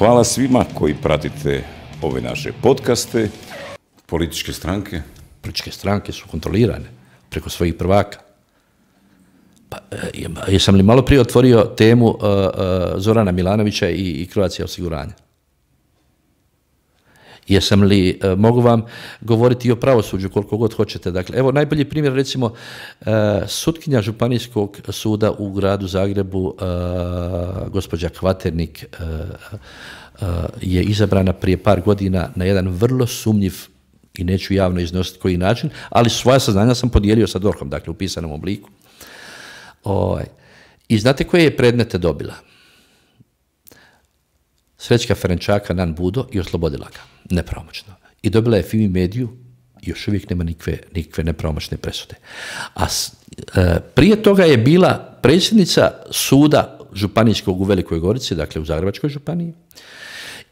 Hvala svima koji pratite ove naše podcaste. Političke stranke? Političke stranke su kontrolirane preko svojih prvaka. Pa, e, jesam li malo prije otvorio temu e, e, Zorana Milanovića i, i Croatia osiguranja? Jesam li, e, mogu vam govoriti i o pravosuđu koliko god hoćete. Dakle, evo najbolji primjer recimo e, sutkinja Županijskog suda u gradu Zagrebu, e, gospođa Kvaternik, je izabrana prije par godina na jedan vrlo sumnjiv i neću javno iznositi koji način, ali svoja saznanja sam podijelio sa Dorkom, dakle u pisanom obliku. Ovaj, I znate koje je predmete dobila? Srećka Ferenčaka Nan Budo i oslobodila ga nepravomoćno. I dobila je Fimi mediju još uvijek nema nikve, nikve nepravomoćne presude. A e, prije toga je bila predsjednica suda županijskog u Velikoj Gorici, dakle u Zagrebačkoj županiji.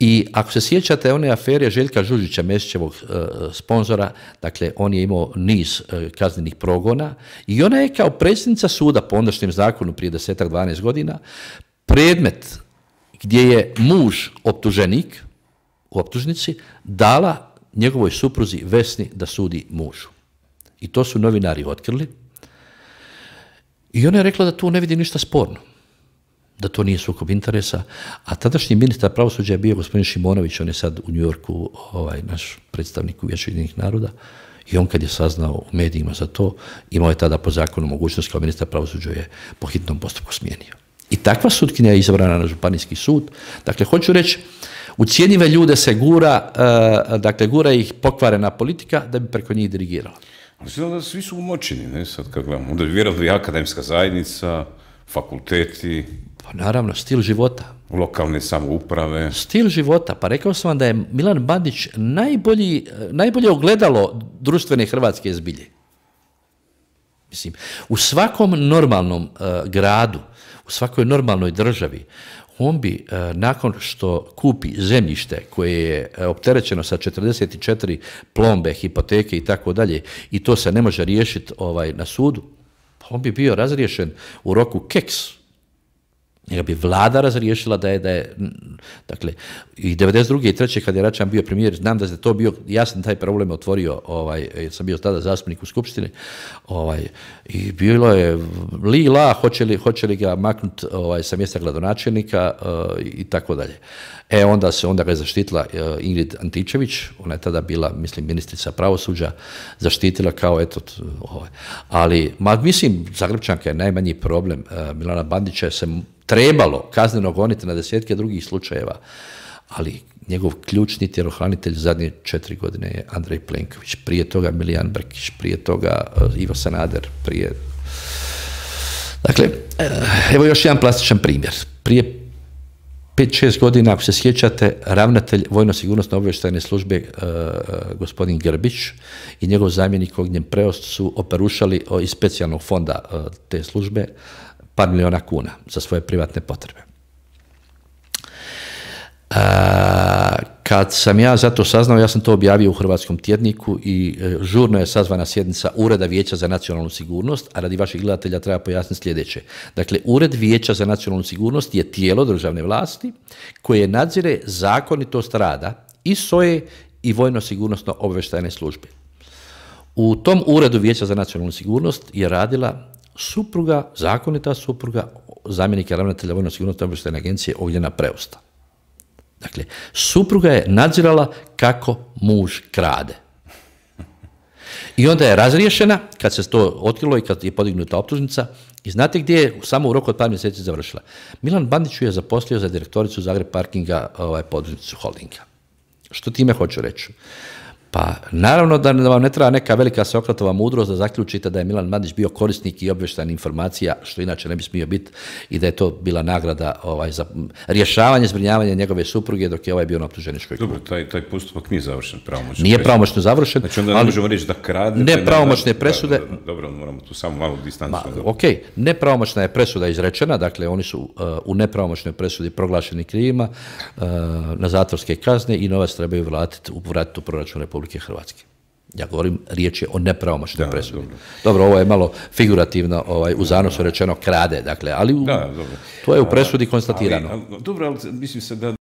I ako se sjećate one afere Željka Žužića, Mesićevog e, sponzora, dakle on je imao niz e, kaznenih progona i ona je kao predsjednica suda po ondašnjem zakonu prije 10-12 godina predmet gdje je muž optuženik, u optužnici dala njegovoj supruzi Vesni da sudi mužu. I to su novinari otkrili. I ona je rekla da tu ne vidi ništa sporno da to nije sukob interesa, a tadašnji ministar pravosuđa je bio gospodin Šimonović, on je sad u Yorku ovaj, naš predstavnik u naroda, i on kad je saznao u medijima za to, imao je tada po zakonu mogućnost kao ministar pravosuđa je po hitnom postupku smijenio. I takva sutkinja je izabrana na Županijski sud. Dakle, hoću reći Ucijenjive ljude se gura, eh, dakle, gura ih pokvarena politika da bi preko njih dirigirala. Ali da svi su umočeni, ne, sad kad gledamo. Onda je vjerojatno i akademska zajednica, fakulteti. Pa naravno, stil života. Lokalne samouprave. Stil života. Pa rekao sam vam da je Milan Bandić najbolji, eh, najbolje ogledalo društvene Hrvatske zbilje. Mislim, u svakom normalnom e, gradu, u svakoj normalnoj državi, on bi e, nakon što kupi zemljište koje je e, opterećeno sa 44 plombe, hipoteke i tako dalje i to se ne može riješiti ovaj, na sudu, on bi bio razriješen u roku keks njega bi vlada razriješila da je, da je Dakle, i 92. i 3. kad je Račan bio premijer, znam da je to bio, ja sam taj problem otvorio, ovaj, jer sam bio tada zastupnik u Skupštini, ovaj, i bilo je li la, hoće li, ga maknuti ovaj, sa mjesta gradonačelnika eh, i tako dalje. E, onda se onda ga je zaštitila eh, Ingrid Antičević, ona je tada bila, mislim, ministrica pravosuđa, zaštitila kao, eto, ovaj. ali, ma, mislim, Zagrebčanka je najmanji problem. Eh, Milana Bandića se trebalo kazneno goniti na desetke drugih slučajeva, ali njegov ključni tjelohranitelj zadnje četiri godine je Andrej Plenković, prije toga Milijan Brkić, prije toga eh, Ivo Sanader, prije... Dakle, eh, evo još jedan plastičan primjer. Prije 5-6 godina, ako se sjećate, ravnatelj Vojno-sigurnosno obavještajne službe eh, gospodin Grbić i njegov zamjenik Ognjen Preost su operušali iz specijalnog fonda te službe par miliona kuna za svoje privatne potrebe. E, kad sam ja zato saznao, ja sam to objavio u Hrvatskom tjedniku i e, žurno je sazvana sjednica Ureda Vijeća za nacionalnu sigurnost, a radi vaših gledatelja treba pojasniti sljedeće. Dakle, Ured Vijeća za nacionalnu sigurnost je tijelo državne vlasti koje nadzire zakonitost rada i SOE i Vojno-sigurnosno obveštajne službe. U tom Uredu Vijeća za nacionalnu sigurnost je radila supruga, zakonita supruga zamjenika ravnatelja vojno sigurnosti obštene agencije na Preusta. Dakle, supruga je nadzirala kako muž krade. I onda je razriješena, kad se to otkrilo i kad je podignuta optužnica, i znate gdje je samo u roku od par mjeseci završila? Milan Bandiću je zaposlio za direktoricu Zagreb Parkinga ovaj, podružnicu holdinga. Što time hoću reći? Pa naravno da vam ne treba neka velika Sokratova mudrost da zaključite da je Milan Madić bio korisnik i obveštan informacija, što inače ne bi smio biti, i da je to bila nagrada ovaj, za rješavanje, zbrinjavanje njegove supruge dok je ovaj bio na optuženičkoj Dobro, taj, taj postupak nije završen pravomoćno. Nije pravomoćno završen. Znači onda ne ali, možemo reći da krade. Ne presude. dobro, moramo tu samo malo ok, nepravomoćna je presuda izrečena, dakle oni su e, u nepravomoćnoj presudi proglašeni krivima e, na zatvorske kazne i novac trebaju vratiti u, vratiti u proračun Republike Republike Hrvatske. Ja govorim, riječ je o nepravomoćnoj presudi. Dobro. ovo je malo figurativno, ovaj, u zanosu rečeno krade, dakle, ali to je u presudi konstatirano. dobro, ali mislim se da